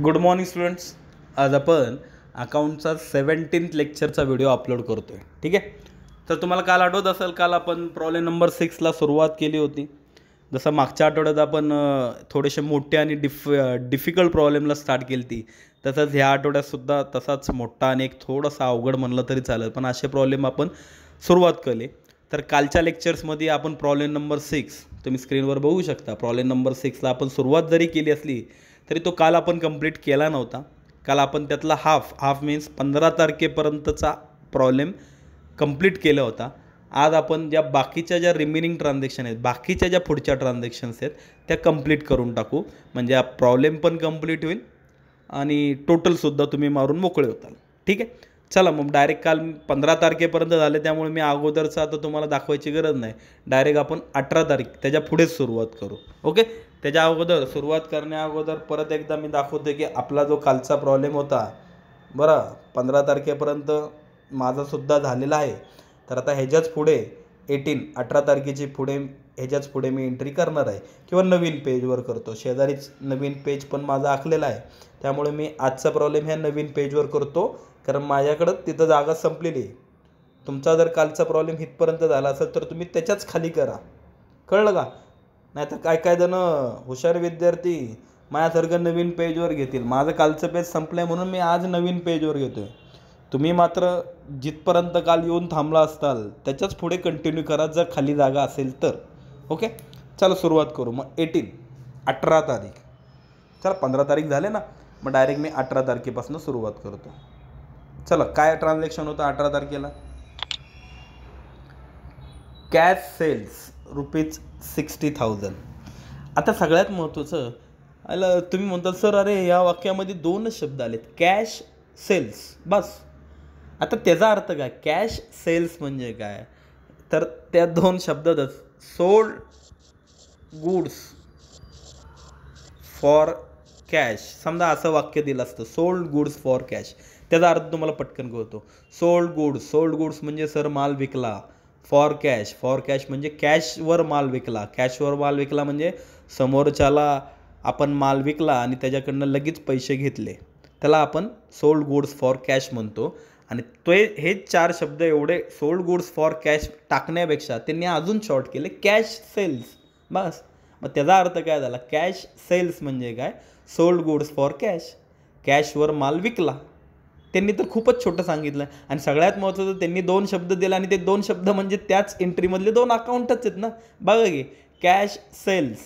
good morning students आज आपण अकाउंटचा सेवन्टीन्थ लेक्चरचा व्हिडिओ अपलोड करतो आहे ठीक आहे तर तुम्हाला काल आठवत असेल काल आपण प्रॉब्लेम नंबर सिक्सला सुरुवात केली होती जसं मागच्या आठवड्यात आपण थोडेसे मोठे आणि डिफ डिफिकल्ट प्रॉब्लेमला स्टार्ट केली होती तसंच ह्या आठवड्यातसुद्धा तसाच मोठा आणि एक थोडासा अवघड म्हणलं तरी चालेल पण असे प्रॉब्लेम आपण सुरुवात केले तर कालच्या लेक्चर्समध्ये आपण प्रॉब्लेम नंबर सिक्स तुम्ही स्क्रीनवर बघू शकता प्रॉब्लेम नंबर सिक्सला आपण सुरुवात जरी केली असली तरी तो काल आपण कंप्लीट केला नव्हता काल आपण त्यातला हाफ हाफ मीन्स पंधरा तारखेपर्यंतचा प्रॉब्लेम कंप्लीट केला होता आज आपण ज्या बाकीच्या ज्या रिमेनिंग ट्रान्झॅक्शन आहेत बाकीच्या ज्या पुढच्या ट्रान्झॅक्शन्स आहेत त्या कंप्लीट करून टाकू म्हणजे प्रॉब्लेम पण कंप्लीट होईल आणि टोटलसुद्धा तुम्ही मारून मोकळे होताल ठीक आहे चला मग डायरेक्ट काल पंधरा तारखेपर्यंत झाले त्यामुळे मी अगोदरचं आता तुम्हाला दाखवायची गरज नाही डायरेक्ट आपण अठरा तारीख त्याच्या पुढेच सुरुवात करू ओके त्याच्या अगोदर सुरुवात करण्या अगोदर परत एकदा मी दाखवतो की आपला जो कालचा प्रॉब्लेम होता बरं पंधरा तारखेपर्यंत माझासुद्धा झालेला आहे तर आता ह्याच्याच पुढे एटीन अठरा तारखेची पुढे ह्याच्याच पुढे मी एंट्री करणार आहे किंवा नवीन पेजवर करतो शेजारीच नवीन पेज पण माझा आखलेला आहे त्यामुळे मी आजचा प्रॉब्लेम ह्या नवीन पेजवर करतो कारण माझ्याकडं तिथं जागा संपलेली आहे तुमचा जर कालचा प्रॉब्लेम इथपर्यंत झाला असेल तर तुम्ही त्याच्याच खाली करा कळलं का नाहीतर काय काय जणं हुशार विद्यार्थी माझ्यासारखं नवीन पेजवर घेतील माझं कालचं पेज संपलं आहे म्हणून मी आज नवीन पेजवर घेतो आहे तुम्ही मात्र जिथपर्यंत काल येऊन थांबला असताल त्याच्याच पुढे कंटिन्यू करा जर खाली जागा असेल तर ओके चला सुरुवात करू मग एटीन अठरा तारीख चला पंधरा तारीख झाले ना मग डायरेक्ट मी अठरा तारखेपासून सुरुवात करतो चला काय ट्रान्झॅक्शन होतं अठरा तारखेला cash sales rupees sixty thousand आता सगळ्यात महत्त्वाचं अला तुम्ही म्हणता सर अरे या वाक्यामध्ये दोनच शब्द आलेत कॅश सेल्स बस आता त्याचा अर्थ काय कॅश सेल्स म्हणजे काय तर त्या दोन शब्दातच सोल्ड गुड्स फॉर कॅश समजा असं वाक्य दिलं असतं सोल्ड गुड्स फॉर कॅश त्याचा अर्थ तुम्हाला पटकन कळतो सोल्ड गुड्स सोल्ड गुड्स म्हणजे सर माल विकला फॉर कॅश फॉर कॅश म्हणजे कॅशवर माल विकला कॅशवर माल विकला म्हणजे समोरच्याला आपण माल विकला आणि त्याच्याकडनं लगेच पैसे घेतले त्याला आपण सोल्ड गुड्स फॉर कॅश म्हणतो आणि तो हे चार शब्द एवढे सोल्ड गुड्स फॉर कॅश टाकण्यापेक्षा त्यांनी अजून शॉर्ट केले कॅश सेल्स बस मग त्याचा अर्थ काय झाला कॅश सेल्स म्हणजे काय सोल्ड गुड्स फॉर कॅश कॅशवर माल विकला त्यांनी तर खूपच छोटं सांगितलं आणि सगळ्यात महत्त्वाचं त्यांनी दोन शब्द दिला आणि ते दोन शब्द म्हणजे त्याच एंट्रीमधले दोन अकाउंटच आहेत ना बघा की कॅश सेल्स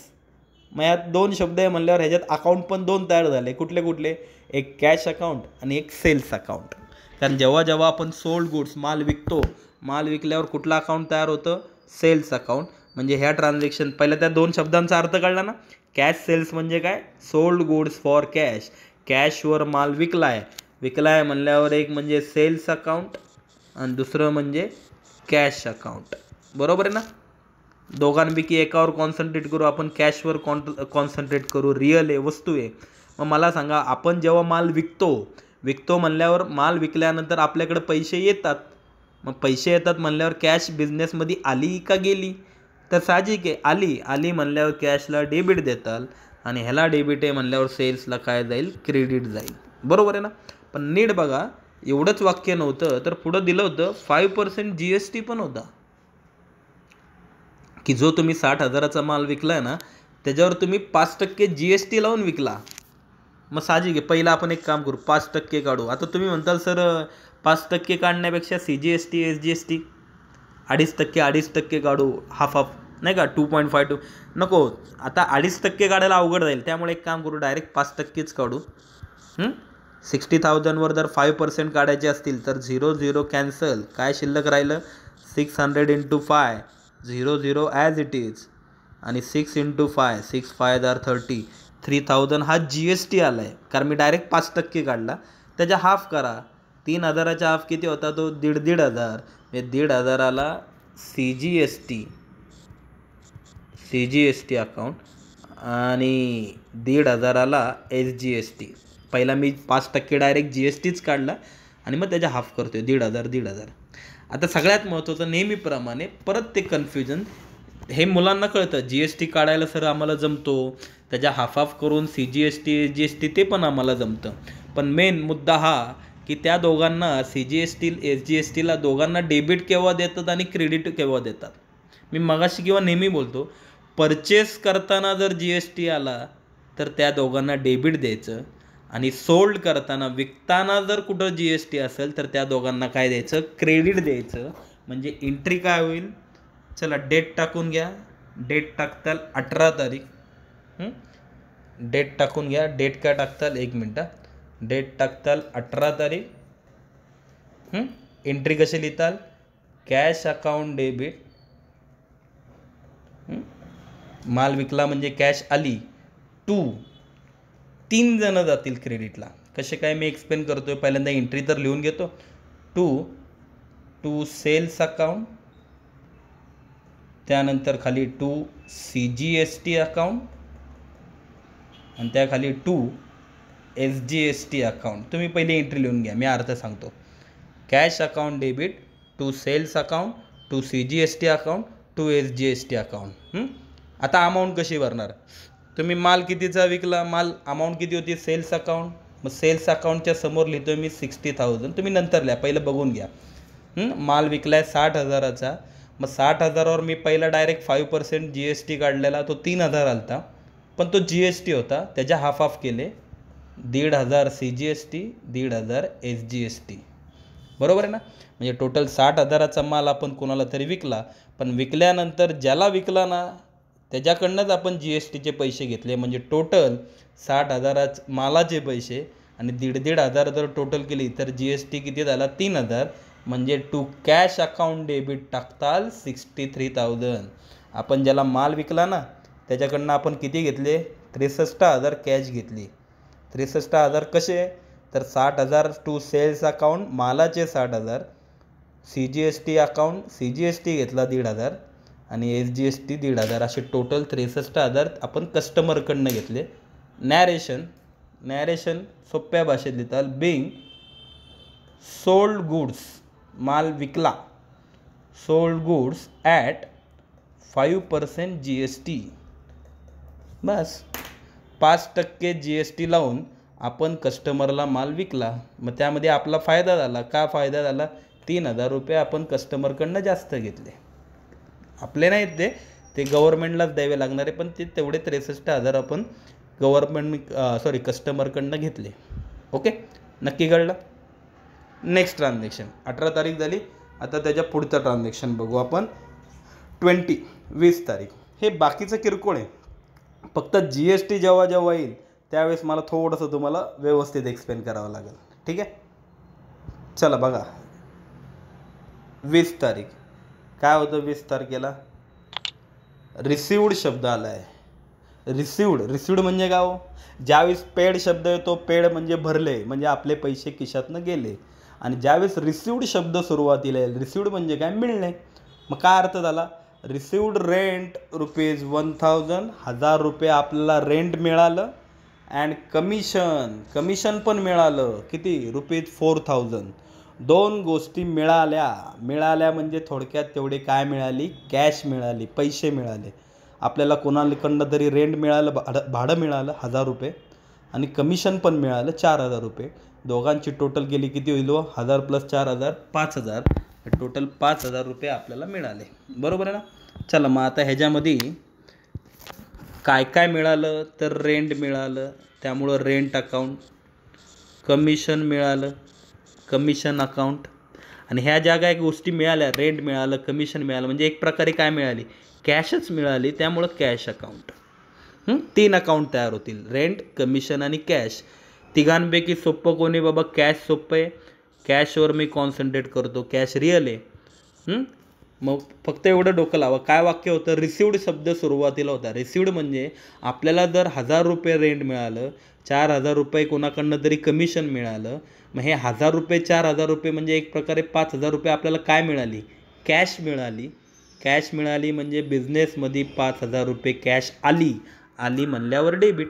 मग यात दोन शब्द आहे म्हणल्यावर ह्याच्यात अकाउंट पण दोन तयार झाले कुठले कुठले एक कॅश अकाउंट आणि एक सेल्स अकाउंट कारण जेव्हा जेव्हा आपण सोल्ड गुड्स माल विकतो माल विकल्यावर कुठलं अकाउंट तयार होतं सेल्स अकाउंट म्हणजे ह्या ट्रान्झॅक्शन पहिल्या त्या दोन शब्दांचा अर्थ कळला ना कॅश सेल्स म्हणजे काय सोल्ड गुड्स फॉर कॅश कॅशवर माल विकला आहे विकला आहे म्हणल्यावर एक म्हणजे सेल्स अकाउंट आणि दुसरं म्हणजे कॅश अकाउंट बरोबर आहे ना दोघांपैकी एकावर कॉन्सन्ट्रेट करू आपण कॅशवर कॉन्ट कॉन्सन्ट्रेट करू रिअल आहे वस्तू आहे मग मला सांगा आपण जेव्हा माल विकतो विकतो म्हणल्यावर माल विकल्यानंतर आपल्याकडे पैसे येतात मग पैसे येतात म्हणल्यावर कॅश बिझनेसमध्ये आली का गेली तर साहजिक आहे आली आली म्हणल्यावर कॅशला डेबिट देताल आणि ह्याला डेबिट आहे म्हणल्यावर सेल्सला काय जाईल क्रेडिट जाईल बरोबर आहे ना पण नीट बघा एवढंच वाक्य नव्हतं तर पुढं दिलं होतं five percent G S T पण होता की जो तुम्ही साठ हजाराचा माल विकला ना त्याच्यावर तुम्ही पाच टक्के जी एस टी लावून विकला मग साजी आहे पहिला आपण एक काम करू पाच टक्के काढू आता तुम्ही म्हणताल सर पाच टक्के काढण्यापेक्षा C G S T S G S T अडीच टक्के अडीच टक्के काढू हाफ हाफ नाही का टू पॉईंट फाय टू नको आता अडीच टक्के काढायला अवघड जाईल त्यामुळे एक काम करू डायरेक्ट पाच टक्केच काढू सिक्स्टी थाउजंडवर जर फाईव्ह पर्सेंट काढायचे असतील तर झिरो झिरो कॅन्सल काय शिल्लक राहिलं six hundred into five zero zero as it is आणि six into five six five दर थर्टी थ्री थाउजंड हा जी एस टी आला आहे कारण मी डायरेक्ट पाच टक्के काढला त्याच्या हाफ करा तीन हजाराच्या हाफ किती होता तो दीड दीड हजार म्हणजे दीड हजाराला C G S T C G S T account आणि दीड हजाराला एस जी एस टी पहिला मी पाच टक्के डायरेक्ट जी एस टीच काढला आणि मग त्याच्या हाफ करतो दीड हजार दीड हजार आता सगळ्यात महत्त्वाचं नेहमीप्रमाणे परत ते कन्फ्युजन हे मुलांना कळतं जी एस टी काढायला सर आम्हाला जमतो त्याच्या हाफ हाफ करून C G S T S G S T ते पण आम्हाला जमतं पण मेन मुद्दा हा की त्या दोघांना C G S T S G S टीला दोघांना डेबिट केव्हा देतात आणि क्रेडिट केव्हा देतात मी मगाशी किंवा नेहमी बोलतो परचेस करताना जर जी एस टी आला तर त्या दोघांना डेबिट द्यायचं आणि सोल्ड करताना विकताना जर कुठं जी एस टी असेल तर त्या दोघांना काय द्यायचं क्रेडिट द्यायचं म्हणजे एंट्री काय होईल चला डेट टाकून घ्या डेट टाकताल अठरा तारीख डेट टाकून घ्या डेट काय टाकताल एक मिनटं डेट टाकताल अठरा तारीख एंट्री कशी लिहिताल कॅश अकाउंट डेबिट माल विकला म्हणजे कॅश आली टू तीन जणं जातील क्रेडिटला कसे काय मी एक्सप्लेन करतो आहे पहिल्यांदा एंट्री तर लिहून घेतो टू टू सेल्स अकाउंट त्यानंतर खाली to C G S T account आणि त्याखाली to S G S T account तुम्ही पहिले एंट्री लिहून घ्या मी अर्थ सांगतो cash account debit to sales account to C G S T account to S G S T account आता अमाऊंट कशी भरणार तुम्ही माल कितीचा विकला माल अमाऊंट किती होती सेल्स अकाउंट मग सेल्स अकाउंटच्या समोर लिहितो मी सिक्स्टी थाउजंड तुम्ही नंतर लिहा पहिलं बघून घ्या माल विकला आहे साठ हजाराचा मग साठ हजारावर मी पहिला direct five percent G S T काढलेला तो तीन हजार आलता पण तो जी एस टी होता त्याच्या हाफ हाफ केले दीड हजार सी जी एस टी दीड हजार एस जी एस टी बरोबर आहे ना म्हणजे टोटल साठ हजाराचा माल आपण कोणाला तरी विकला पण विकल्यानंतर ज्याला विकला ना त्याच्याकडनंच आपण जी एस टीचे पैसे घेतले म्हणजे टोटल साठ हजाराच मालाचे पैसे आणि दीड दीड हजार जर टोटल केली तर जी एस टी किती झाला तीन हजार म्हणजे टू कॅश अकाउंट डेबिट टाकताल सिक्स्टी थ्री थाउजंड आपण ज्याला माल विकला ना त्याच्याकडनं आपण किती घेतले त्रेसष्ट हजार कॅश घेतली त्रेसष्ट हजार कसे तर साठ हजार टू सेल्स अकाउंट मालाचे साठ हजार C G S T account C G S T घेतला दीड हजार आणि एस जी एस टी दीड हजार असे टोटल त्रेसष्ट हजार आपण कस्टमरकडनं घेतले नॅरेशन नॅरेशन सोप्या भाषेत लिहिताल बिंग सोल्ड गुड्स माल विकला sold goods at five percent G S T बस पाच टक्के जी एस टी लावून आपण कस्टमरला माल विकला मग त्यामध्ये आपला फायदा झाला का फायदा झाला तीन हजार रुपये आपण कस्टमरकडनं जास्त घेतले आपले नाहीत ते ते गव्हर्मेंटलाच द्यावे लागणारे पण ते तेवढे त्रेसष्ट हजार आपण गव्हर्मेंट सॉरी कस्टमरकडनं घेतले ओके नक्की कळलं नेक्स्ट ट्रान्झॅक्शन अठरा तारीख झाली आता त्याच्या पुढचं ट्रान्झॅक्शन बघू आपण ट्वेंटी वीस तारीख हे बाकीचं किरकोळ आहे फक्त जी एस टी जेव्हा जेव्हा येईल त्यावेळेस मला थोडंसं तुम्हाला व्यवस्थित एक्सप्लेन करावं लागेल ठीक आहे चला बघा वीस तारीख काय होतं वीस तारखेला रिसिवड शब्द आला आहे रिसिवड रिसिवड म्हणजे काय हो ज्यावेळेस पेड शब्द येतो पेड म्हणजे भरले म्हणजे आपले पैसे खिशातनं गेले आणि ज्यावेळेस रिसिवड शब्द सुरुवातीला येईल रिसिवड म्हणजे काय मिळणे मग काय अर्थ झाला received rent rupees one thousand हजार रुपये आपल्याला रेंट मिळालं अँड कमिशन कमिशन पण मिळालं किती रुपीज फोर थाउजंड दोन गोष्टी मिळाल्या मिळाल्या म्हणजे थोडक्यात तेवढे काय मिळाली कॅश मिळाली पैसे मिळाले आपल्याला कोणाकडनं तरी रेंट मिळालं भाडं भाडं मिळालं हजार रुपये आणि कमिशन पण मिळालं चार हजार रुपये दोघांची टोटल गेली किती होईल हजार प्लस चार हजार पाच हजार टोटल पाच हजार रुपये आपल्याला मिळाले बरोबर आहे ना चला मग आता ह्याच्यामध्ये काय काय मिळालं तर रेंट मिळालं त्यामुळं रेंट अकाउंट कमिशन मिळालं कमिशन अकाउंट आणि ह्या ज्या काय गोष्टी मिळाल्या रेंट मिळालं कमिशन मिळालं म्हणजे एक प्रकारे काय मिळाली कॅशच मिळाली त्यामुळं कॅश अकाउंट तीन अकाउंट तयार होतील रेंट कमिशन आणि कॅश तिघांपैकी सोपं कोणी बाबा कॅश सोपं आहे कॅशवर मी कॉन्सन्ट्रेट करतो कॅश रिअल आहे मग फक्त एवढं डोकं लावा काय वाक्य होतं रिसिवड शब्द सुरुवातीला होता रिसिवड म्हणजे आपल्याला जर हजार रुपये रेंट मिळालं चार हजार रुपये कोणाकडनं तरी कमिशन मिळालं मग हे हजार रुपये चार हजार रुपये म्हणजे एक प्रकारे पाच हजार रुपये आपल्याला काय मिळाली कॅश मिळाली कॅश मिळाली म्हणजे बिझनेसमध्ये पाच हजार रुपये कॅश आली आली म्हणल्यावर debit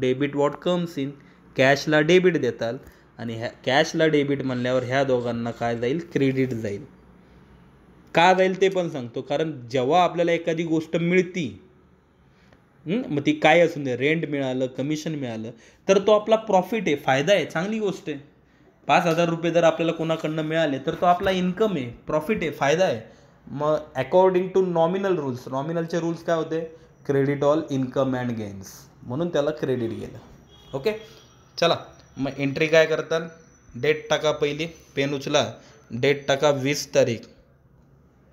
debit what comes in कॅशला डेबिट देताल आणि ह्या कॅशला डेबिट म्हणल्यावर ह्या दोघांना काय जाईल क्रेडिट जाईल का जाईल ते पण सांगतो कारण जेव्हा आपल्याला एखादी गोष्ट मिळती मग ती काय असू दे रेंट मिळालं कमिशन मिळालं तर तो आपला प्रॉफिट आहे फायदा आहे चांगली गोष्ट आहे पाच हजार रुपये जर आपल्याला कोणाकडनं मिळाले तर तो आपला इन्कम आहे प्रॉफिट आहे फायदा आहे मग अकॉर्डिंग टू नॉमिनल रूल्स नॉमिनलचे रूल्स काय होते credit all income and gains म्हणून त्याला क्रेडिट गेलं ओके चला मग एंट्री काय करताल डेट टाका पहिली पेन उचला डेट टाका वीस तारीख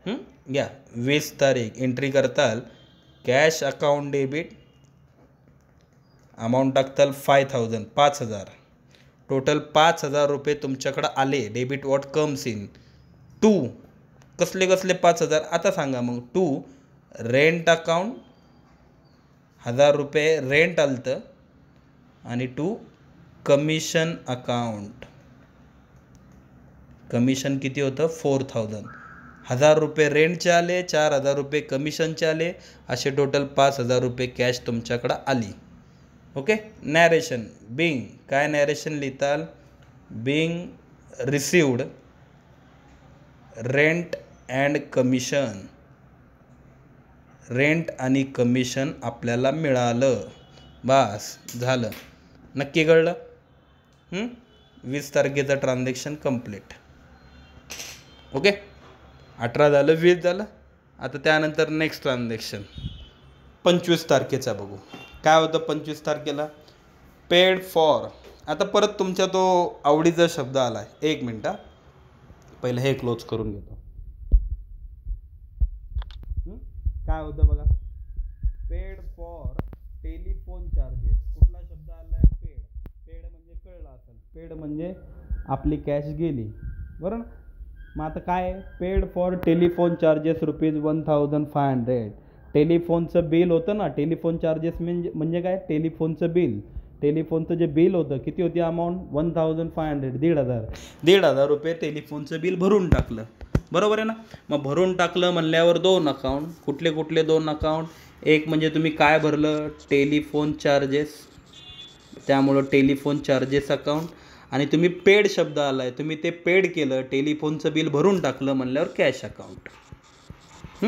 घ्या वीस तारीख एंट्री करताल कॅश अकाउंट डेबिट अमाऊंट टाकताल फाय थाउजंड पाच हजार टोटल पाच हजार रुपये तुमच्याकडं आले debit what comes in to कसले कसले पाच हजार आता सांगा मग टू रेंट अकाउंट हजार रुपये रेंट आलतं आणि टू कमिशन अकाउंट कमिशन किती होतं फोर थाउजंड हजार रुपये रेंटचे आले चार हजार रुपये कमिशनचे आले असे टोटल पाच हजार रुपये कॅश तुमच्याकडं आली ओके नॅरेशन बिंग काय नॅरेशन लिहिताल being received rent and commission rent आणि कमिशन आपल्याला मिळालं बास झालं नक्की कळलं वीस तारखेचं ट्रान्झॅक्शन कम्प्लीट ओके अठरा झालं वीस झालं आता त्यानंतर नेक्स्ट ट्रान्झॅक्शन पंचवीस तारखेचा बघू काय होतं पंचवीस तारखेला पेड फॉर आता परत तुमच्या तो आवडीचा शब्द आला आहे एक मिनटा पहिलं हे क्लोज करून घेतो काय होतं बघा पेड म्हणजे आपली कॅश गेली बरोबर मग आता काय paid for telephone charges rupees one thousand five hundred टेलिफोनचं बिल होतं ना टेलिफोन चार्जेस म्हणजे म्हणजे काय टेलिफोनचं बिल टेलिफोनचं जे बिल होतं किती होती amount one thousand five hundred दीड हजार दीड हजार रुपये टेलिफोनचं बिल भरून टाकलं बरोबर आहे ना मग भरून टाकलं म्हणल्यावर दोन अकाउंट कुठले कुठले दोन अकाउंट एक म्हणजे तुम्ही काय भरलं टेलिफोन चार्जेस त्यामुळं टेलिफोन चार्जेस अकाउंट आणि तुम्ही पेड शब्द आला आहे तुम्ही ते पेड केलं टेलिफोनचं बिल भरून टाकलं म्हणल्यावर कॅश अकाउंट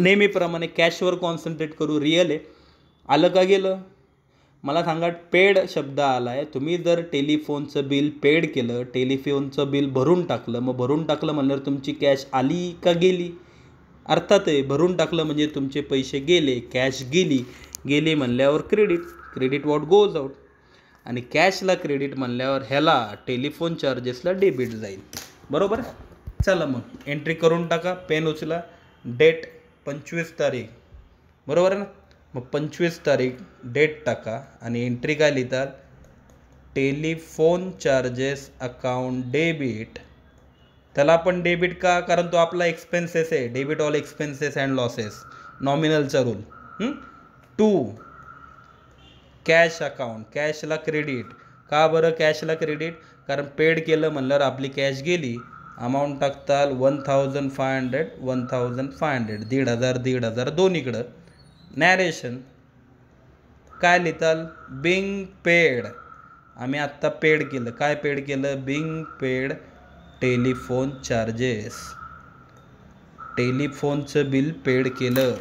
नेहमीप्रमाणे कॅशवर कॉन्सन्ट्रेट करू रिअल आहे आलं का गेलं मला सांगा पेड शब्द आला आहे तुम्ही जर टेलिफोनचं बिल पेड केलं टेलिफोनचं बिल भरून टाकलं मग भरून टाकलं म्हणल्यावर तुमची कॅश आली का गेली अर्थात आहे भरून टाकलं म्हणजे तुमचे पैसे गेले कॅश गेली गेले म्हणल्यावर credit credit what goes out आणि कॅशला क्रेडिट म्हणल्यावर ह्याला टेलिफोन चार्जेसला डेबिट जाईल बरोबर चला मग एंट्री करून टाका पेन उचला डेट पंचवीस तारीख बरोबर आहे ना मग पंचवीस तारीख डेट टाका आणि एंट्री काय लिहितात टेलिफोन चार्जेस अकाउंट डेबिट त्याला आपण डेबिट का कारण तो आपला एक्सपेन्सेस आहे debit all expenses and losses नॉमिनलचा रूल टू कॅश अकाउंट कॅशला क्रेडिट का बरं कॅशला क्रेडिट कारण पेड केलं म्हणल्यावर आपली कॅश गेली अमाऊंट टाकताल one thousand five hundred one thousand five hundred दीड हजार दीड हजार दोन्हीकडं नॅरेशन काय लिहिताल बिंग पेड आम्ही आत्ता पेड केलं काय पेड केलं बिंग पेड टेलिफोन चार्जेस टेलिफोनचं बिल पेड केलं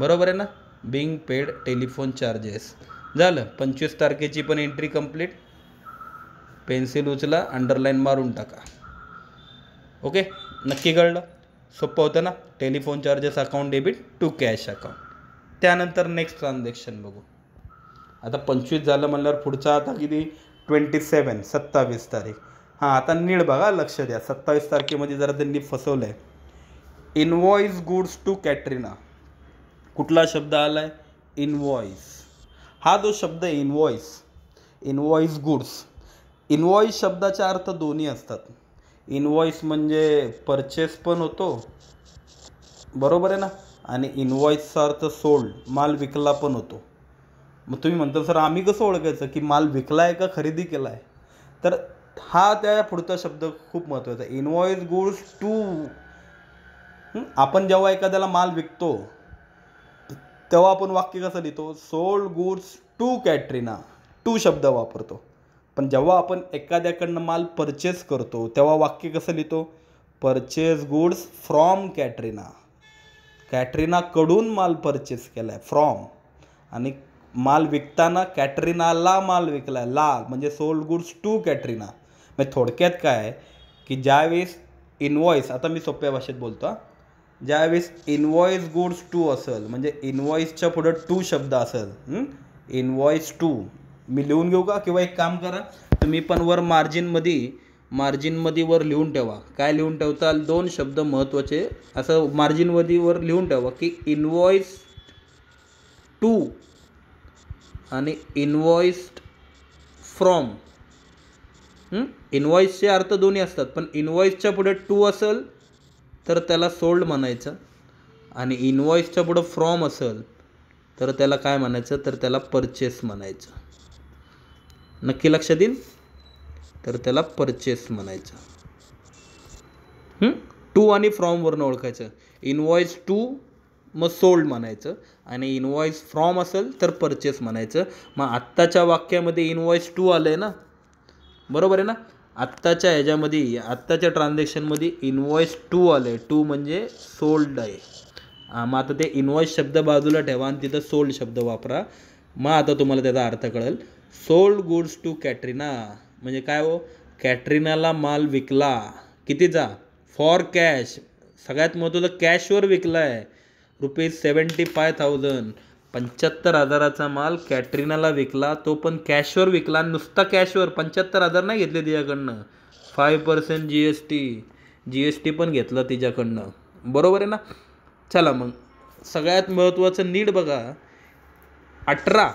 बरोबर आहे ना बिंग पेड टेलिफोन चार्जेस झालं पंचवीस तारखेची पण एंट्री कंप्लीट पेन्सिल उचला अंडरलाईन मारून टाका ओके नक्की कळलं सोपं होतं ना telephone charges account debit to cash account त्यानंतर नेक्स्ट ट्रान्झॅक्शन बघू आता पंचवीस झालं म्हणल्यावर पुढचा आता किती ट्वेंटी सेवन सत्तावीस तारीख हां आता नीळ बघा लक्ष द्या सत्तावीस तारखेमध्ये जरा त्यांनी फसवलं आहे इनवॉईस गुड्स टू कॅटरिना कुठला शब्द आला आहे इनवॉईस हा जो शब्द आहे इनवॉईस इनवॉईस गुड्स इनवॉईस शब्दाचे अर्थ दोन्ही असतात इनवॉईस म्हणजे परचेस पण होतो बरोबर आहे ना आणि इनवॉईसचा अर्थ सोल्ड माल विकला पण होतो मग तुम्ही म्हणता सर आम्ही कसं ओळखायचं की माल विकला आहे का खरेदी केला आहे तर हा त्या पुढचा शब्द खूप महत्त्वाचा इनवॉईस गुड्स टू आपण जेव्हा एखाद्याला माल विकतो तेव्हा आपण वाक्य कसं लिहितो sold goods to Katrina to शब्द वापरतो पण जेव्हा आपण एखाद्याकडनं माल परचेस करतो तेव्हा वाक्य कसं लिहितो परचेस गुड्स फ्रॉम कॅटरिना कॅटरिनाकडून माल परचेस केला आहे फ्रॉम आणि माल विकताना कॅटरिनाला माल विकला आहे ला म्हणजे सोल्ड गुड्स टू कॅटरिना म्हणजे थोडक्यात काय आहे की ज्यावेळेस इनवॉईस आता मी सोप्या भाषेत बोलतो ज्यावेळेस इनवॉइस गुड्स टू असेल म्हणजे इनव्हॉइसच्या पुढं टू शब्द असेल इनवॉइस टू मी लिहून घेऊ का किंवा एक काम करा तुम्ही पण वर मार्जिनमध्ये मार्जिनमध्ये वर लिहून ठेवा काय लिहून ठेवता दोन शब्द महत्त्वाचे असं मार्जिनमध्ये वर लिहून ठेवा की इनवॉइस टू आणि इनवॉइस्ड फ्रॉम इनवॉइसचे अर्थ दोन्ही असतात पण इनवॉईसच्या पुढे टू असेल तर त्याला सोल्ड म्हणायचं आणि इनवॉईसच्या पुढं फ्रॉम असेल तर त्याला काय म्हणायचं तर त्याला परचेस म्हणायचं नक्की लक्षात देईल तर त्याला परचेस म्हणायचं टू आणि फ्रॉमवरून ओळखायचं इनवॉईस टू मग सोल्ड म्हणायचं आणि इनवॉईस फ्रॉम असेल तर परचेस म्हणायचं मग आत्ताच्या वाक्यामध्ये इनवॉईस टू आलं आहे ना बरोबर आहे ना आत्ताच्या ह्याच्यामध्ये आत्ताच्या ट्रान्झॅक्शनमध्ये इनवॉईस टू आलं आहे टू म्हणजे सोल्ड आहे मग आता ते इनवॉईस शब्द बाजूला ठेवा आणि तिथं सोल्ड शब्द वापरा मग आता तुम्हाला त्याचा अर्थ कळेल सोल्ड गुड्स टू कॅटरिना म्हणजे काय हो कॅटरीनाला माल विकला कितीचा फॉर कॅश सगळ्यात महत्त्वाचं कॅशवर विकला आहे रुपीज सेवन्टी फाय थाउजंड पंच्याहत्तर हजाराचा माल कॅटरिनाला विकला तो पण कॅशवर विकला नुसता कॅशवर पंच्याहत्तर हजार नाही घेतले तिच्याकडनं five percent G S T G S T पण घेतला तिच्याकडनं बरोबर आहे ना चला मग सगळ्यात महत्त्वाचं नीड बघा अठरा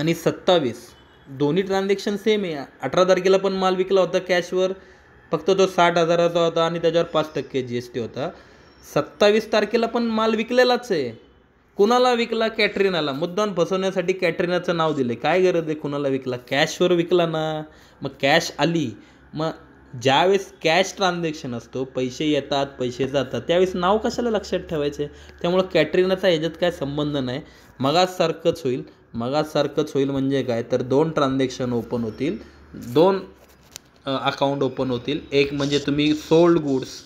आणि सत्तावीस दोन्ही ट्रान्झॅक्शन सेम आहे अठरा तारखेला पण माल विकला होता कॅशवर फक्त तो साठ हजाराचा होता आणि त्याच्यावर पाच टक्के जी एस टी होता सत्तावीस तारखेला पण माल विकलेलाच आहे कुणाला विकला कॅटरिनाला मुद्दाम फसवण्यासाठी कॅटरिनाचं नाव दिलं काय गरज आहे कुणाला विकला कॅशवर विकला ना मग कॅश आली मग ज्यावेळेस कॅश ट्रान्झॅक्शन असतो पैसे येतात पैसे जातात त्यावेळेस नाव कशाला लक्षात ठेवायचे त्यामुळं कॅटरिनाचा याच्यात काय संबंध नाही मगासारखंच होईल मगासारखंच होईल म्हणजे काय तर दोन ट्रान्झॅक्शन ओपन होतील दोन अकाउंट ओपन होतील एक म्हणजे तुम्ही सोल्ड गुड्स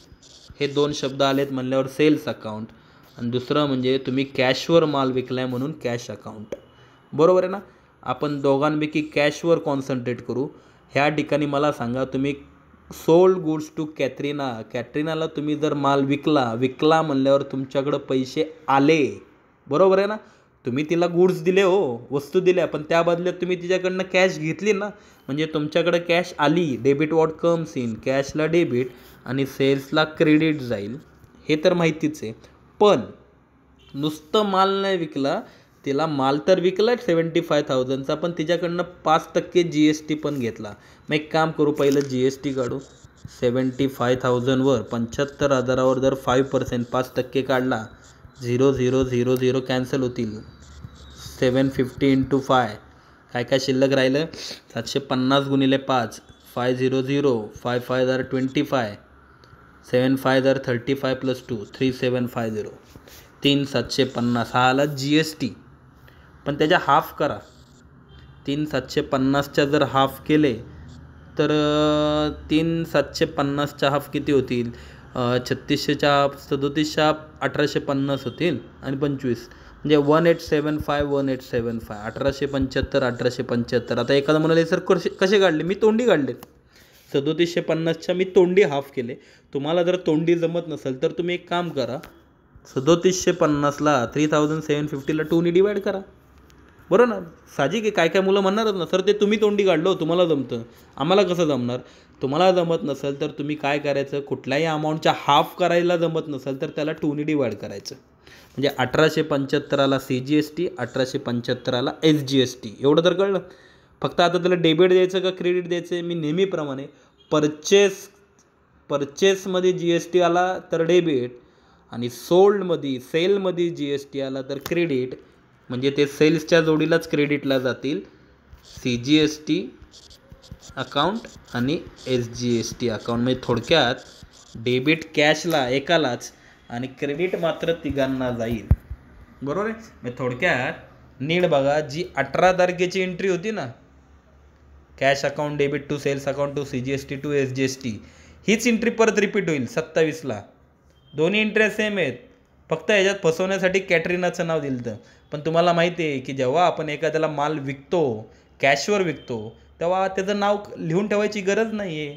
हे दोन शब्द आलेत म्हणल्यावर सेल्स अकाउंट आणि दुसरं म्हणजे तुम्ही कॅशवर माल विकला आहे म्हणून कॅश अकाउंट बरोबर आहे ना आपण दोघांपैकी कॅशवर कॉन्सन्ट्रेट करू ह्या ठिकाणी मला सांगा तुम्ही सोल्ड गुड्स टू कॅथरीना कॅटरिनाला तुम्ही जर माल विकला विकला म्हणल्यावर तुमच्याकडं पैसे आले बरोबर आहे ना तुम्ही तिला गुड्स दिले हो वस्तू दिल्या पण त्या बदल्यात तुम्ही तिच्याकडनं कॅश घेतली ना म्हणजे तुमच्याकडं कॅश आली डेबिट वॉट कम्स इन कॅशला डेबिट आणि सेल्सला क्रेडिट जाईल हे तर माहितीच आहे पण नुसतं माल नाही विकला तिला माल तर विकला सेवन्टी फाय थाउजंडचा पण तिच्याकडनं पाच टक्के जी एस टी पण घेतला मग एक काम करू पहिलं जी एस टी काढू सेवन्टी फाय थाउजंडवर पंच्याहत्तर हजारावर जर फाय पर्सेंट पाच टक्के काढला zero zero zero zero cancel होतील सेवन फिफ्टी इंटू फाय काय काय शिल्लक राहिलं सातशे पन्नास गुणिले पाच five zero zero five five हजार ट्वेंटी फाय सेवन फाय जर thirty five plus two three seven five zero तीन सातशे पन्नास हा आला जी एस टी पण त्याच्या हाफ करा तीन सातशे पन्नासच्या जर हाफ केले तर तीन सातशे पन्नासच्या हाफ किती होतील छत्तीसशेच्या हाफ सदोतीसच्या हाफ अठराशे पन्नास होतील आणि पंचवीस म्हणजे one eight seven five one eight seven five अठराशे पंच्याहत्तर अठराशे पंच्याहत्तर आता एखादा म्हणाले सर कसे कसे काढले मी तोंडी काढले सदोतीसशे पन्नासच्या मी तोंडी हाफ केले तुम्हाला जर तोंडी जमत नसेल तर तुम्ही एक काम करा सदोतीसशे पन्नासला थ्री थाउजंड सेवन फिफ्टीला टूनी डिवाईड करा बरं ना साजिक आहे काय काय मुलं म्हणणारच ना सर ते तुम्ही तोंडी काढलो तुम्हाला जमतं आम्हाला कसं जमणार तुम्हाला जमत नसेल तर तुम्ही काय करायचं कुठल्याही अमाऊंटच्या हाफ करायला जमत नसेल तर त्याला टूनी डिवाईड करायचं म्हणजे अठराशे पंच्याहत्तराला सी जी एस टी अठराशे पंच्याहत्तराला एस जी एस टी एवढं तर कळलं फक्त आता त्याला डेबिट द्यायचं का क्रेडिट द्यायचं मी नेहमीप्रमाणे परचेस परचेसमध्ये जी एस टी आला तर डेबिट आणि सोल्डमध्ये सेलमध्ये जी एस टी आला तर क्रेडिट म्हणजे ते सेल्सच्या जोडीलाच क्रेडिटला जातील C G S T account आणि S G S T account म्हणजे थोडक्यात डेबिट कॅशला एकालाच आणि क्रेडिट मात्र तिघांना जाईल बरोबर आहे मग म्हणजे थोडक्यात नीड बघा जी अठरा तारखेची एंट्री होती ना cash account debit to sales account to C G S T to S G S T हीच एंट्री परत रिपीट होईल सत्तावीसला दोन्ही एंट्री सेम आहेत फक्त याच्यात फसवण्यासाठी कॅटरिनाचं नाव दिलं तर पण तुम्हाला माहिती आहे की जेव्हा आपण एखाद्याला माल विकतो कॅशवर विकतो तेव्हा त्याचं नाव लिहून ठेवायची गरज नाही आहे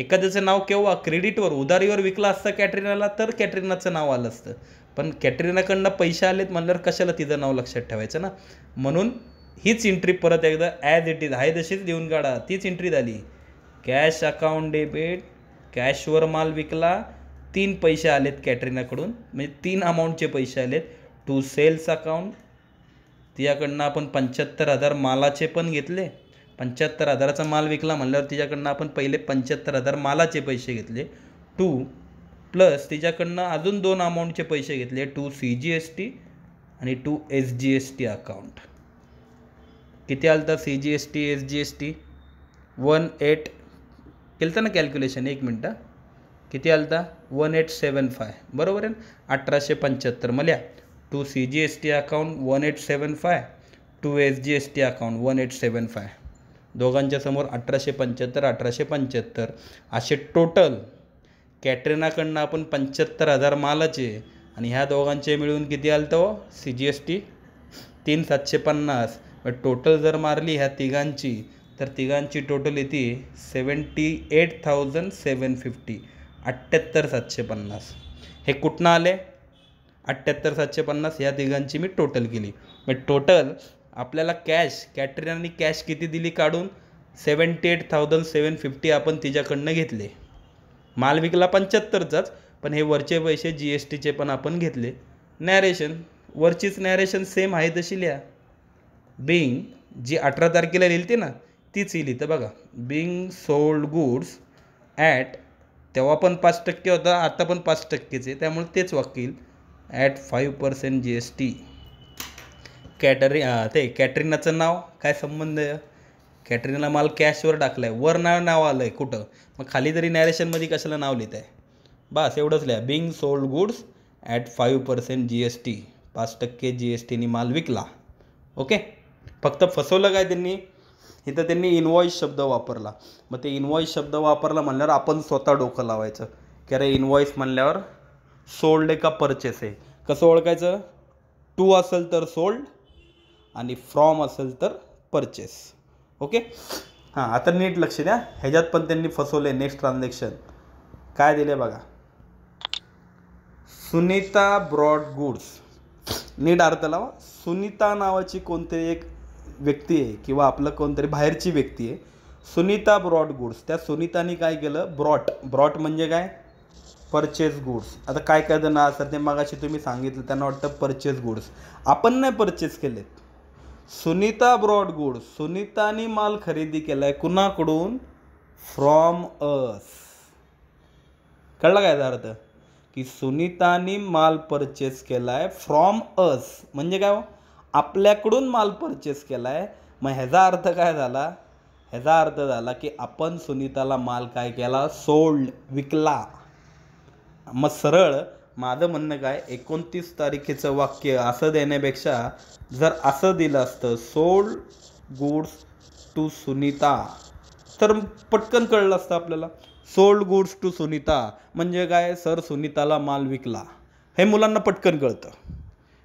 एखाद्याचं नाव केव्हा क्रेडिटवर उधारीवर विकलं असतं कॅटरिनाला तर कॅटरिनाचं नाव आलं असतं पण कॅटरिनाकडनं पैसे आलेत म्हणल्यावर कशाला तिचं नाव लक्षात ठेवायचं ना म्हणून हीच एंट्री परत एकदा ॲज इट इज आहे तशीच लिहून काढा तीच एंट्री झाली कॅश अकाउंट डेबिट कॅशवर माल विकला तीन पैसे आलेत कॅटरिनाकडून म्हणजे तीन अमाऊंटचे पैसे आलेत टू सेल्स अकाउंट तिच्याकडनं आपण पंच्याहत्तर हजार मालाचे पण घेतले पंच्याहत्तर हजाराचा माल विकला म्हणल्यावर तिच्याकडनं आपण पहिले पंच्याहत्तर हजार मालाचे पैसे घेतले टू प्लस तिच्याकडनं अजून दोन अमाऊंटचे पैसे घेतले to C G S T आणि to S G S T account किती आलं तर C G S T S G S T one eight केलं ना कॅल्क्युलेशन एक मिनटं किती आलं तर वन एट सेवन फाय बरोबर आहे ना अठराशे पंच्याहत्तर मला to C G S T account one eight seven five to S G S T account one eight seven five दोघांच्या समोर अठराशे पंच्याहत्तर अठराशे पंच्याहत्तर असे टोटल कॅटरिनाकडनं आपण पंच्याहत्तर हजार मालाचे आणि ह्या दोघांचे मिळून किती आलं तर सी जी एस टी तीन सातशे पन्नास टोटल जर मारली ह्या तिघांची तर तिघांची टोटल येते seventy eight thousand seven fifty अठ्ठ्याहत्तर सातशे पन्नास हे कुठनं आले अठ्ठ्याहत्तर सातशे पन्नास ह्या तिघांची मी टोटल केली मग टोटल आपल्याला कॅश कॅटरिनानी कॅश किती दिली काढून seventy eight thousand seven fifty आपण तिच्याकडनं घेतले माल विकला पंच्याहत्तरचाच पण हे वरचे पैसे जी एस टीचे पण आपण घेतले नॅरेशन वरचीच नॅरेशन सेम आहे तशी लिहा बिंग जी अठरा तारखेला लिहिली ना तीच येईल इथं बघा बिंग सोल्ड गुड्स ॲट तेव्हा पण पाच टक्के होता आता पण पाच टक्केचे त्यामुळे तेच वाक्य येईल at five percent G S T कॅटरी ते कॅटरिनाचं नाव काय संबंध आहे कॅटरिनाला माल कॅशवर टाकला आहे वर नाव नाव आलं आहे कुठं मग खाली तरी नॅरेशनमध्ये कशाला नाव लिहित आहे बस एवढंच लिहा being sold goods at five percent G S T पाच टक्के जी एस टीनी माल विकला ओके फक्त फसवलं काय त्यांनी इथं त्यांनी इनवॉईस शब्द वापरला मग ते इनवॉईस शब्द वापरला म्हणल्यावर आपण स्वतः डोकं लावायचं की अरे इनवॉईस म्हणल्यावर सोल्ड आहे का परचेस आहे कसं ओळखायचं टू असेल तर सोल्ड आणि फ्रॉम असेल तर परचेस ओके हां आता नीट लक्ष द्या ह्याच्यात पण त्यांनी फसवले नेक्स्ट ट्रान्झॅक्शन काय दिले बघा सुनीता ब्रॉड गुड्स नीट अर्थ लावा सुनीता नावाची कोणते एक व्यक्ती आहे किंवा आपलं कोणतरी बाहेरची व्यक्ती आहे सुनीता ब्रॉड गुड्स त्या सुनीतानी काय केलं ब्रॉट ब्रॉट म्हणजे काय परचेस गुड्स आता काय काय जण असतात ते मगाशी तुम्ही सांगितलं त्यांना वाटतं परचेस गुड्स आपण नाही परचेस केलेत सुनीता ब्रॉड गुड्स सुनीतानी माल खरेदी केला आहे कुणाकडून फ्रॉम अस कळलं काय अर्थ की सुनीतानी माल परचेस केला आहे फ्रॉम अस म्हणजे काय हो आपल्याकडून माल परचेस केला आहे मग ह्याचा अर्थ काय झाला ह्याचा अर्थ झाला की आपण सुनीताला माल काय केला सोल्ड विकला मग सरळ माझं म्हणणं काय एकोणतीस तारखेचं वाक्य असं देण्यापेक्षा जर असं दिलं असतं सोल्ड गुड्स टू सुनीता तर पटकन कळलं असतं आपल्याला सोल्ड गुड्स टू सुनीता म्हणजे काय सर सुनीताला माल विकला हे मुलांना पटकन कळतं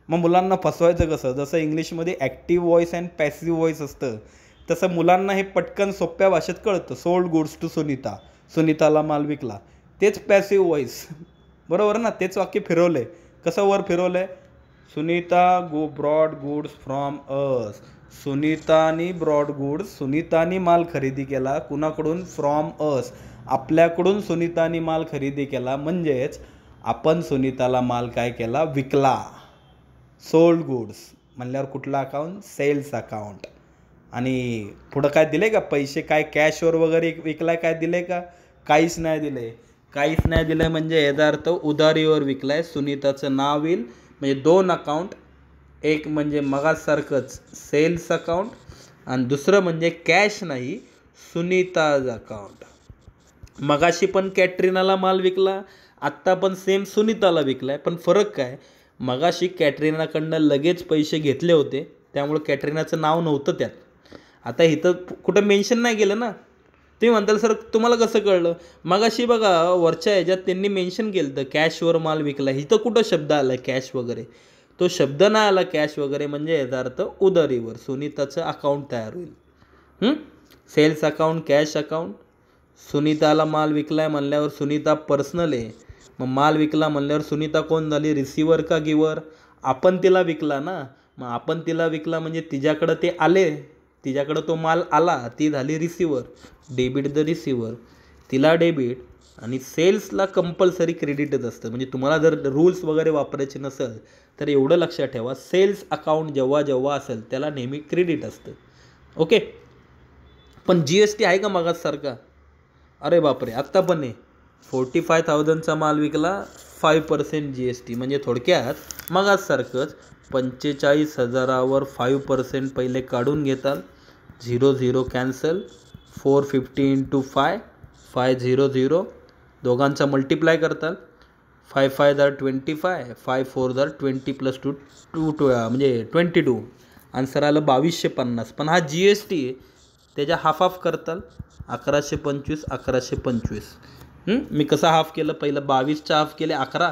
मग मुलांना फसवायचं कसं जसं इंग्लिशमध्ये active voice and passive voice असतं तसं मुलांना हे पटकन सोप्या भाषेत कळतं सोल्ड गुड्स टू सुनीता सुनीताला माल विकला तेच पॅसिव्ह व्हॉइस बरोबर ना तेच वाक्य फिरवलं आहे कसं वर फिरवलं आहे Sunita go brought goods from us सुनीतानी ब्रॉड गुड्स सुनीतानी माल खरेदी केला कुणाकडून फ्रॉम अस आपल्याकडून सुनीतानी माल खरेदी केला म्हणजेच आपण सुनीताला माल काय केला विकला सोल्ड गुड्स म्हणल्यावर कुठला अकाउंट सेल्स अकाउंट आणि पुढं काय दिले का पैसे काय कॅशवर वगैरे विकलाय काय दिले का काहीच नाही दिले काहीच नाही दिलं म्हणजे यदार्थ अर्थ उधारीवर विकलाय सुनीताचं नाव येईल म्हणजे दोन अकाउंट एक म्हणजे मगासारखंच सेल्स अकाउंट आणि दुसरं म्हणजे कॅश नाही सुनीताज अकाउंट मगाशी पण कॅटरिनाला माल विकला आत्ता पण सेम सुनीताला विकला आहे पण फरक काय मगाशी कॅटरिनाकडनं लगेच पैसे घेतले होते त्यामुळं कॅटरिनाचं नाव नव्हतं त्यात आता इथं कुठं मेन्शन नाही केलं ना तुम्ही म्हणताल सर तुम्हाला कसं कळलं मगाशी बघा वरच्या ह्याच्यात त्यांनी मेन्शन केलं तर कॅशवर माल विकला इथं कुठं शब्द आला कॅश वगैरे तो शब्द नाही आला कॅश वगैरे म्हणजे याचा अर्थ उदारीवर सुनीताचं अकाउंट तयार होईल सेल्स अकाउंट कॅश अकाउंट सुनीताला माल विकला आहे म्हणल्यावर सुनीता पर्सनल आहे मग माल विकला म्हणल्यावर सुनीता कोण झाली रिसिवर का गिवर आपण तिला विकला ना मग आपण तिला विकला म्हणजे तिच्याकडं ते आले तिच्याकडं तो माल आला ती झाली रिसिवर डेबिट द रिसिवर तिला डेबिट आणि सेल्सला कंपल्सरी क्रेडिटच असतं म्हणजे तुम्हाला जर रूल्स वगैरे वापरायचे नसेल तर एवढं लक्षात ठेवा सेल्स अकाउंट जेव्हा जेव्हा असेल त्याला नेहमी क्रेडिट असतं ओके पण जी एस टी आहे का मागाससारखा अरे बापरे आत्ता पण आहे फोर्टी फाय थाउजंडचा माल विकला five percent G S T म्हणजे थोडक्यात सारखंच पंचेचाळीस हजारावर फाईव्ह पर्सेंट पहिले काढून घेताल zero zero cancel four fifty into five five zero zero दोघांचा मल्टिप्लाय करताल फाय फाय दार ट्वेंटी फाय फाय फोर दार twenty plus two to two म्हणजे ट्वेंटी टू आन्सर आलं बावीसशे पन्नास पण हा जी एस टी त्याच्या हाफ हाफ करताल अकराशे पंचवीस अकराशे पंचवीस मी कसं हाफ केलं पहिलं बावीसच्या हाफ केले अकरा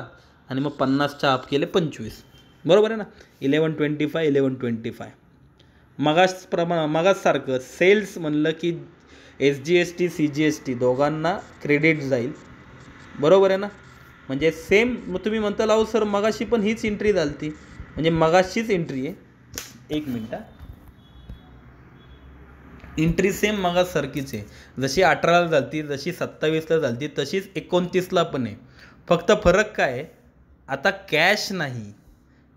आणि मग पन्नासच्या हाफ केले पंचवीस बरोबर आहे ना eleven twenty five eleven twenty five मगास प्रमा मगाससारखं सेल्स म्हणलं की S G S T C G S T दोघांना क्रेडिट जाईल बरोबर आहे ना म्हणजे सेम मग तुम्ही म्हणता लावू सर मगाशी पण हीच एंट्री झाली ती म्हणजे मगाशीच एंट्री आहे एक मिनटं एंट्री सेम सरकीच आहे जशी अठराला झालती जशी सत्तावीसला झालती तशीच एकोणतीसला पण आहे फक्त फरक काय आता कॅश नाही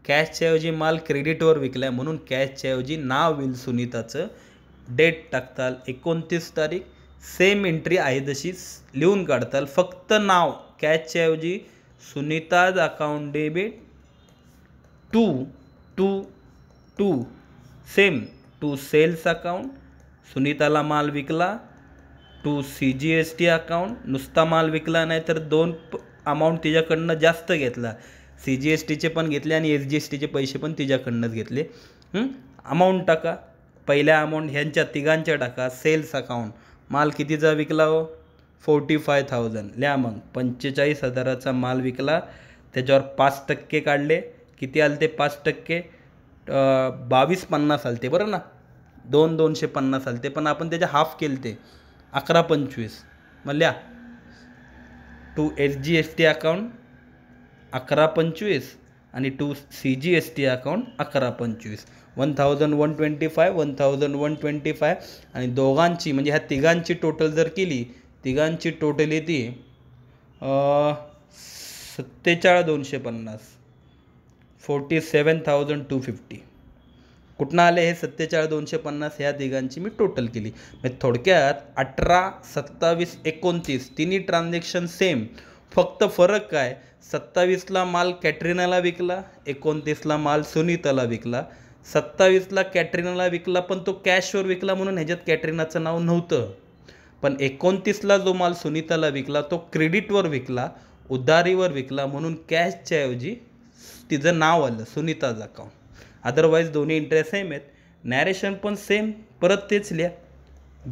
कॅशच्याऐवजी माल क्रेडिटवर विकला आहे म्हणून कॅशच्याऐवजी नाव विल सुनीताचं डेट टाकताल एकोणतीस तारीख सेम एंट्री आहे तशीच लिहून काढताल फक्त नाव कॅशच्याऐवजी Sunita's account debit to to to same to sales account सुनीताला माल विकला to C G S T account नुसता माल विकला नाही तर दोन अमाऊंट तिच्याकडनं जास्त घेतला सी जी एस टीचे पण घेतले आणि एस जी एस टीचे पैसे पण तिच्याकडनंच घेतले अमाऊंट टाका पहिल्या अमाऊंट ह्यांच्या तिघांच्या टाका सेल्स अकाउंट माल कितीचा विकला हो फोर्टी फाय थाउजंड ल्या मग पंचेचाळीस हजाराचा माल विकला त्याच्यावर पाच टक्के काढले किती आले ते पाच टक्के बावीस पन्नास आले ते बरं ना दोन दोनशे पन्नास आले ते पण आपण त्याच्या हाफ केले ते अकरा पंचवीस मग लिहा to S G S T account अकरा पंचवीस आणि to C G S T account अकरा पंचवीस one thousand one twenty five one thousand one twenty five आणि दोघांची म्हणजे ह्या तिघांची टोटल जर केली तिघांची टोटल येते सत्तेचाळीस दोनशे पन्नास forty seven thousand two fifty कुठनं आले हे सत्तेचाळीस दोनशे पन्नास ह्या तिघांची मी टोटल केली म्हणजे थोडक्यात अठरा सत्तावीस एकोणतीस तिन्ही ट्रान्झॅक्शन सेम फक्त फरक काय सत्तावीसला माल कॅटरिनाला विकला एकोणतीसला माल सुनीताला विकला सत्तावीसला कॅटरिनाला विकला पण तो कॅशवर विकला म्हणून ह्याच्यात कॅटरिनाचं नाव नव्हतं पण एकोणतीसला जो माल सुनीताला विकला तो क्रेडिटवर विकला उधारीवर विकला म्हणून कॅशच्याऐवजी तिचं नाव आलं सुनीताचं अकाउंट अदरवाईज दोन्ही इंटरेस्ट सेम आहेत नॅरेशन पण सेम परत तेच लिहा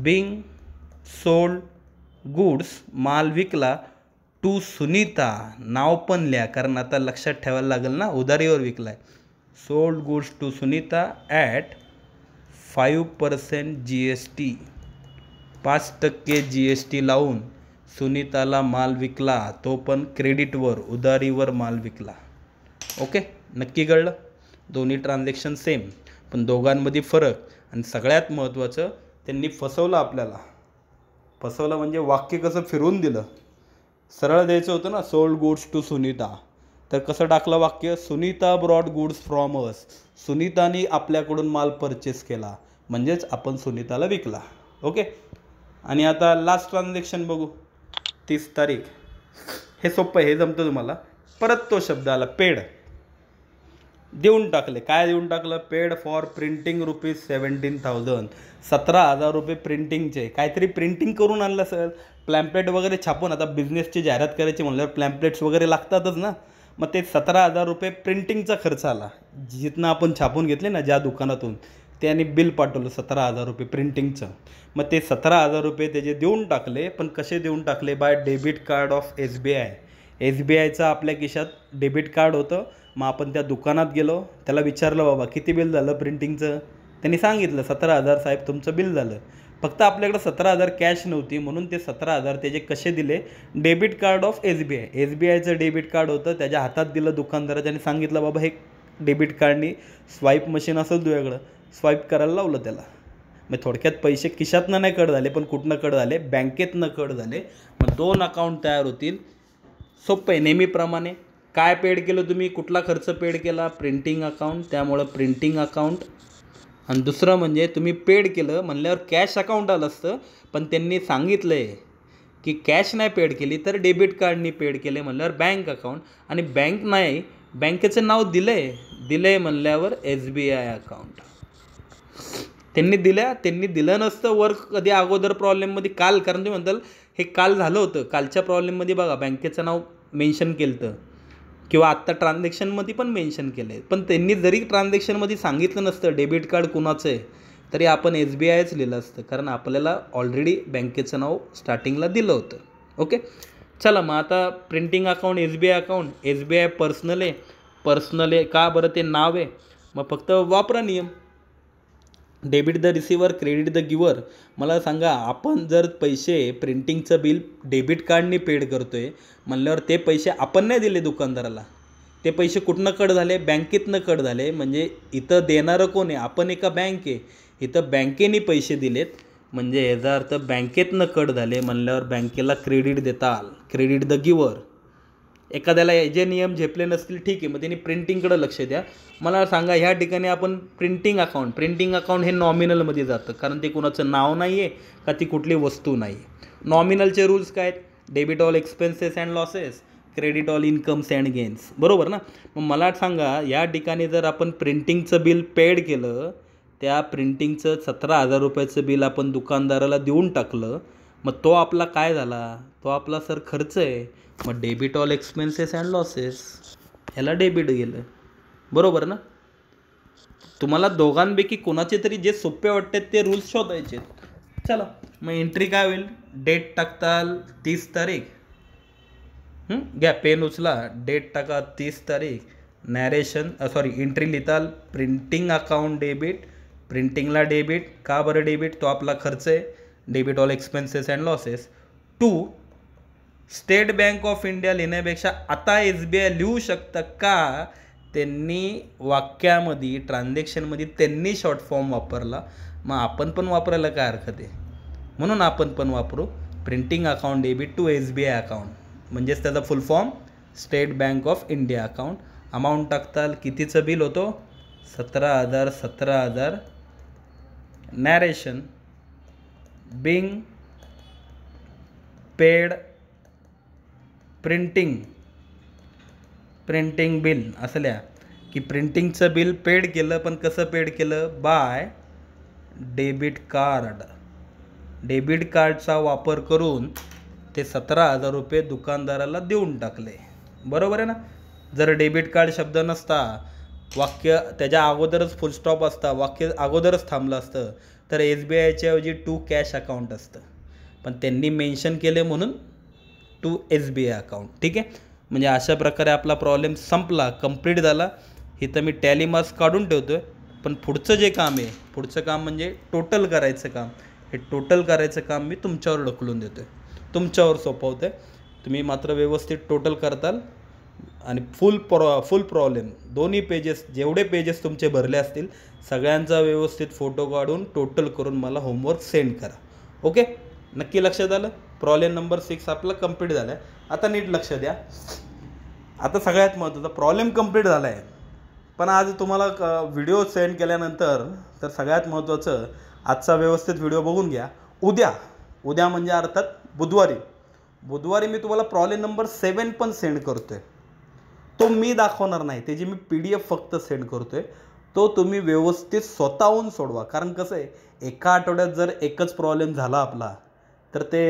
बिंग सोल्ड गुड्स माल विकला टू सुनीता नाव पण लिहा कारण आता लक्षात ठेवायला लागेल ना उधारीवर विकलाय sold goods to Sunita at five percent G S T पाच टक्के जी एस टी लावून सुनीताला माल विकला तो पण क्रेडिटवर उधारीवर माल विकला ओके नक्की कळलं दोन्ही ट्रान्झॅक्शन सेम पण दोघांमध्ये फरक आणि सगळ्यात महत्त्वाचं त्यांनी फसवलं आपल्याला फसवलं म्हणजे वाक्य कसं फिरवून दिलं सरळ द्यायचं होतं ना सोल्ड गुड्स टू सुनीता तर कसं टाकलं वाक्य Sunita brought goods from us सुनीतानी आपल्याकडून माल परचेस केला म्हणजेच आपण सुनीताला विकला ओके आणि आता लास्ट ट्रान्झॅक्शन बघू तीस तारीख हे सोपं हे जमतं तुम्हाला परत तो शब्द आला पेड देऊन टाकले काय देऊन टाकलं paid for printing rupees seventeen thousand सतरा हजार रुपये प्रिंटिंगचे काहीतरी प्रिंटिंग करून आणलं सर प्लॅम्पलेट वगैरे छापून आता बिझनेसची जाहिरात करायची म्हणल्यावर प्लॅम्पलेट्स वगैरे लागतातच ना मग ते सतरा हजार रुपये प्रिंटिंगचा खर्च आला जिथनं आपण छापून घेतले ना ज्या दुकानातून त्यांनी बिल पाठवलं सतरा हजार रुपये प्रिंटिंगचं मग ते सतरा हजार रुपये त्याचे देऊन टाकले पण कसे देऊन टाकले by debit card of S B I S B आयचं आपल्या खिशात डेबिट कार्ड होतं मग आपण त्या दुकानात गेलो त्याला विचारलं बाबा किती बिल झालं प्रिंटिंगचं त्यांनी सांगितलं सतरा हजार साहेब तुमचं बिल झालं फक्त आपल्याकडं सतरा हजार कॅश नव्हती म्हणून ते सतरा हजार त्याचे कसे दिले debit card of S B I S B आयचं डेबिट कार्ड होतं त्याच्या हातात दिलं दुकानदाराच्या आणि सांगितलं बाबा हे डेबिट कार्डनी स्वाईप मशीन असेल तुझ्याकडं स्वाईप करायला लावलं त्याला मग थोडक्यात पैसे खिशातनं नाही कट झाले पण कुठनं कट झाले बँकेतनं कट झाले मग दोन अकाउंट तयार होतील सोपं आहे नेहमीप्रमाणे काय पेड केलं तुम्ही कुठला खर्च पेड केला प्रिंटिंग अकाउंट त्यामुळं प्रिंटिंग अकाउंट आणि दुसरं म्हणजे तुम्ही पेड केलं म्हणल्यावर कॅश अकाउंट आलं असतं पण त्यांनी सांगितलं आहे की कॅश नाही पेड केली तर डेबिट कार्डनी पेड केले म्हणल्यावर बँक अकाउंट आणि बँक नाही बँकेचं नाव दिलं आहे दिलं आहे म्हणल्यावर एस बी आय अकाउंट त्यांनी दिल्या त्यांनी दिलं नसतं वर्क कधी अगोदर प्रॉब्लेममध्ये काल कारण तुम्ही म्हणताल हे काल झालं होतं कालच्या प्रॉब्लेममध्ये बघा बँकेचं नाव मेन्शन केलं होतं किंवा आत्ता ट्रान्झॅक्शनमध्ये पण मेन्शन केलं आहे पण त्यांनी जरी ट्रान्झॅक्शनमध्ये सांगितलं नसतं डेबिट कार्ड कुणाचं आहे तरी आपण एस बी आयच लिहिलं असतं कारण आपल्याला ऑलरेडी बँकेचं नाव स्टार्टिंगला दिलं होतं ओके चला मग आता printing account S B I account S B I personal आहे पर्सनल आहे का बरं ते नाव आहे मग फक्त वापरा नियम debit the receiver credit the giver मला सांगा आपण जर पैसे प्रिंटिंगचं बिल डेबिट कार्डने पेड करतो आहे म्हणल्यावर ते पैसे आपण नाही दिले दुकानदाराला ते पैसे कुठनं कट झाले बँकेतनं कट झाले म्हणजे इथं देणारं कोण आहे आपण एका बँक आहे इथं बँकेने पैसे दिलेत म्हणजे याचा अर्थ बँकेतनं कट झाले म्हणल्यावर बँकेला क्रेडिट देता आल क्रेडिट द गिवर एखाद्याला जे नियम झेपले नसतील ठीक आहे मग त्यांनी प्रिंटिंगकडं लक्ष द्या मला सांगा ह्या ठिकाणी आपण प्रिंटिंग अकाउंट प्रिंटिंग अकाउंट हे नॉमिनलमध्ये जातं कारण ते कुणाचं नाव नाही आहे का ती कुठली वस्तू नाही आहे नॉमिनलचे रूल्स काय आहेत debit all expenses and losses credit all incomes and gains बरोबर ना मग मला सांगा या ठिकाणी जर आपण प्रिंटिंगचं बिल पेड केलं त्या प्रिंटिंगचं सतरा हजार रुपयाचं बिल आपण दुकानदाराला देऊन टाकलं मग तो आपला काय झाला तो आपला सर खर्च आहे मग debit all expenses and losses ह्याला डेबिट गेलं बरोबर ना तुम्हाला दोघांपैकी कोणाचे तरी जे सोपे वाटतात ते रूल्स शोधायचे चला मग एंट्री काय होईल डेट टाकताल तीस तारीख घ्या पेन उचला डेट टाका तीस तारीख नॅरेशन सॉरी एंट्री लिहिताल प्रिंटिंग अकाउंट डेबिट प्रिंटिंगला डेबिट का बरं डेबिट तो आपला खर्च आहे debit all expenses and losses to State Bank of India लिहिण्यापेक्षा आता एस बी आय लिहू शकतं का त्यांनी वाक्यामध्ये ट्रान्झॅक्शनमध्ये त्यांनी शॉर्ट फॉर्म वापरला मग आपण पण वापरायला काय हरकत आहे म्हणून आपण पण वापरू printing account debit to S B I account म्हणजेच त्याचा full form State Bank of India account amount टाकताल कितीचं बिल होतो सतरा हजार सतरा हजार narration being paid printing printing bill असल्या की प्रिंटिंगचं बिल पेड केलं पण कसं पेड केलं बाय डेबिट कार्ड डेबिट कार्डचा वापर करून ते सतरा हजार रुपये दुकानदाराला देऊन टाकले बरोबर आहे ना जर डेबिट कार्ड शब्द नसता वाक्य त्याच्या अगोदरच फुलस्टॉप असता वाक्य अगोदरच थांबलं असतं तर एस बी आयच्याऐवजी टू कॅश अकाउंट असतं पण त्यांनी मेन्शन केले म्हणून to S B I account ठीक आहे म्हणजे अशा प्रकारे आपला प्रॉब्लेम संपला कंप्लीट झाला इथं मी टॅली मार्क्स काढून ठेवतो आहे पण पुढचं जे काम आहे पुढचं काम म्हणजे टोटल करायचं काम हे टोटल करायचं काम मी तुमच्यावर ढकलून देतो आहे तुमच्यावर सोपवतो आहे तुम्ही मात्र व्यवस्थित टोटल करताल आणि फुल प्रॉ फुल प्रॉब्लेम दोन्ही पेजेस जेवढे पेजेस तुमचे भरले असतील सगळ्यांचा व्यवस्थित फोटो काढून टोटल करून मला होमवर्क सेंड करा ओके नक्की लक्षात आलं प्रॉब्लेम नंबर सिक्स आपला कम्प्लीट झाला आहे आता नीट लक्ष द्या आता सगळ्यात महत्त्वाचा प्रॉब्लेम कम्प्लीट झाला आहे पण आज तुम्हाला क व्हिडिओ सेंड केल्यानंतर तर सगळ्यात महत्त्वाचं आजचा व्यवस्थित व्हिडिओ बघून घ्या उद्या उद्या म्हणजे अर्थात बुधवारी बुधवारी मी तुम्हाला प्रॉब्लेम नंबर सेवन पण सेंड करतो आहे तो मी दाखवणार नाही त्याची मी पी डी एफ फक्त सेंड करतो आहे तो तुम्ही व्यवस्थित स्वतःहून सोडवा कारण कसं आहे एका आठवड्यात जर एकच प्रॉब्लेम झाला आपला तर ते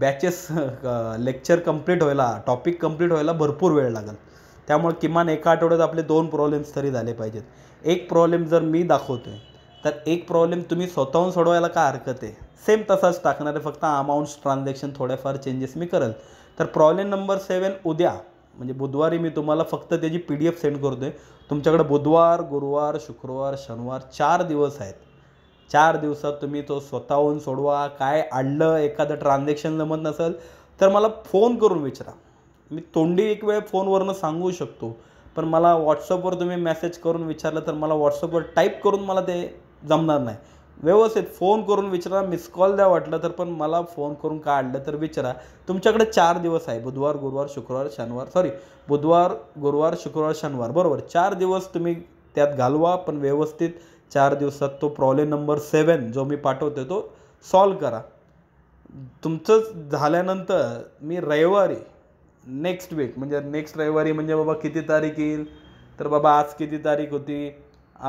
बॅचेस लेक्चर कंप्लीट व्हायला टॉपिक कंप्लीट व्हायला भरपूर वेळ लागेल त्यामुळे किमान एका आठवड्यात आपले दोन प्रॉब्लेम्स तरी झाले पाहिजेत एक प्रॉब्लेम जर मी दाखवतो आहे तर एक प्रॉब्लेम तुम्ही स्वतःहून सोडवायला काय हरकत आहे सेम तसाच टाकणार आहे फक्त अमाऊंट्स ट्रान्झॅक्शन थोड्याफार चेंजेस मी करेल तर प्रॉब्लेम नंबर सेवन उद्या म्हणजे बुधवारी मी तुम्हाला फक्त त्याची पी डी एफ सेंड करतो आहे तुमच्याकडे बुधवार गुरुवार शुक्रवार शनिवार चार दिवस आहेत चार दिवसात तुम्ही तो स्वतःहून सोडवा काय आणलं एखादं ट्रान्झॅक्शन जमत नसेल तर मला फोन करून विचारा मी तोंडी एक वेळ फोनवरनं सांगू शकतो पण मला व्हॉट्सअपवर तुम्ही मेसेज करून विचारलं तर मला व्हॉट्सअपवर टाईप करून मला ते जमणार नाही व्यवस्थित फोन करून विचारा मिस कॉल द्या वाटलं तर पण मला फोन करून काय आणलं तर विचारा तुमच्याकडे चार दिवस आहे बुधवार गुरुवार शुक्रवार शनिवार सॉरी बुधवार गुरुवार शुक्रवार शनिवार बरोबर चार दिवस तुम्ही त्यात घालवा पण व्यवस्थित चार दिवसात तो प्रॉब्लेम नंबर सेवन जो मी पाठवतो तो सॉल्व करा तुमचंच झाल्यानंतर मी रविवारी नेक्स्ट वीक म्हणजे नेक्स्ट रविवारी म्हणजे बाबा किती तारीख येईल तर बाबा आज किती तारीख होती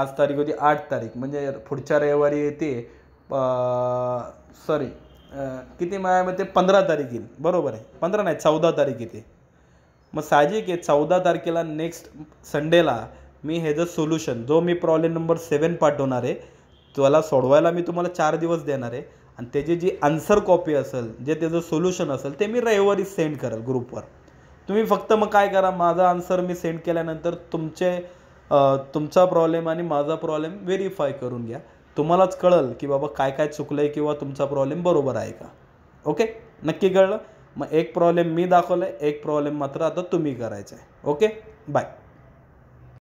आज तारीख होती आठ तारीख म्हणजे पुढच्या रविवारी येते सॉरी किती माझ्या पंधरा तारीख येईल बरोबर आहे पंधरा नाही चौदा तारीख येते मग साहजिक आहे चौदा तारखेला नेक्स्ट संडेला मी हेज सोल्युशन जो मी प्रॉब्लेम नंबर सेवन पाठवणार आहे त्याला सोडवायला मी तुम्हाला चार दिवस देणार आहे आणि त्याची जी आन्सर कॉपी असेल जे त्याचं सोल्युशन असेल ते मी रविवारी सेंड करेल ग्रुपवर तुम्ही फक्त मग काय करा माझा आन्सर मी सेंड केल्यानंतर तुमचे तुमचा प्रॉब्लेम आणि माझा प्रॉब्लेम व्हेरीफाय करून घ्या तुम्हालाच कळेल की बाबा काय काय चुकलं आहे किंवा तुमचा प्रॉब्लेम बरोबर आहे का ओके नक्की कळलं मग एक प्रॉब्लेम मी दाखवलं आहे एक प्रॉब्लेम मात्र आता तुम्ही करायचा आहे ओके बाय